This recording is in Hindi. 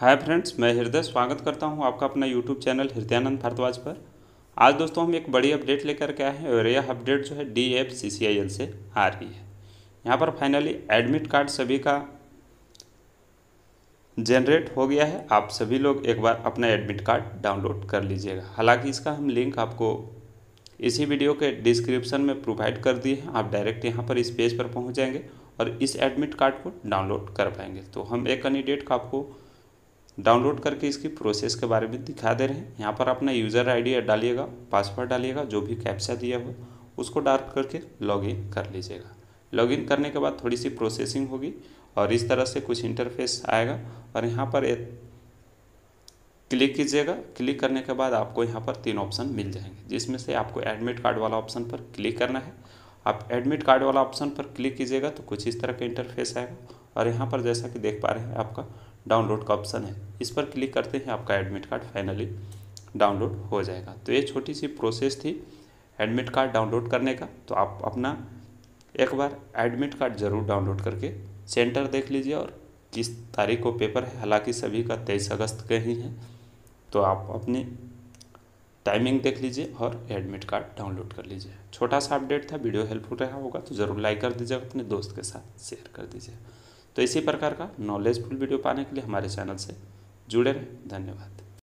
हाय फ्रेंड्स मैं हृदय स्वागत करता हूं आपका अपना यूट्यूब चैनल हृदयानंद भारद्वाज पर आज दोस्तों हम एक बड़ी अपडेट लेकर के आए हैं और यह अपडेट जो है D F C C I L से आ रही है यहाँ पर फाइनली एडमिट कार्ड सभी का जनरेट हो गया है आप सभी लोग एक बार अपना एडमिट कार्ड डाउनलोड कर लीजिएगा हालांकि इसका हम लिंक आपको इसी वीडियो के डिस्क्रिप्शन में प्रोवाइड कर दिए हैं आप डायरेक्ट यहाँ पर इस पेज पर पहुँच जाएंगे और इस एडमिट कार्ड को डाउनलोड कर पाएंगे तो हम एक कैंडिडेट का आपको डाउनलोड करके इसकी प्रोसेस के बारे में दिखा दे रहे हैं यहाँ पर अपना यूज़र आई डालिएगा पासवर्ड डालिएगा जो भी कैप्चा दिया हो उसको डार्क करके लॉगिन कर लीजिएगा लॉगिन करने के बाद थोड़ी सी प्रोसेसिंग होगी और इस तरह से कुछ इंटरफेस आएगा और यहाँ पर क्लिक कीजिएगा क्लिक करने के बाद आपको यहाँ पर तीन ऑप्शन मिल जाएंगे जिसमें से आपको एडमिट कार्ड वाला ऑप्शन पर क्लिक करना है आप एडमिट कार्ड वाला ऑप्शन पर क्लिक कीजिएगा तो कुछ इस तरह का इंटरफेस आएगा और यहाँ पर जैसा कि देख पा रहे हैं आपका डाउनलोड का ऑप्शन है इस पर क्लिक करते हैं आपका एडमिट कार्ड फाइनली डाउनलोड हो जाएगा तो ये छोटी सी प्रोसेस थी एडमिट कार्ड डाउनलोड करने का तो आप अपना एक बार एडमिट कार्ड ज़रूर डाउनलोड करके सेंटर देख लीजिए और किस तारीख को पेपर है हालांकि सभी का तेईस अगस्त का ही है तो आप अपनी टाइमिंग देख लीजिए और एडमिट कार्ड डाउनलोड कर लीजिए छोटा सा अपडेट था वीडियो हेल्पफुल रहा होगा तो ज़रूर लाइक कर दीजिएगा अपने दोस्त के साथ शेयर कर दीजिए तो इसी प्रकार का नॉलेजफुल वीडियो पाने के लिए हमारे चैनल से जुड़े रहें धन्यवाद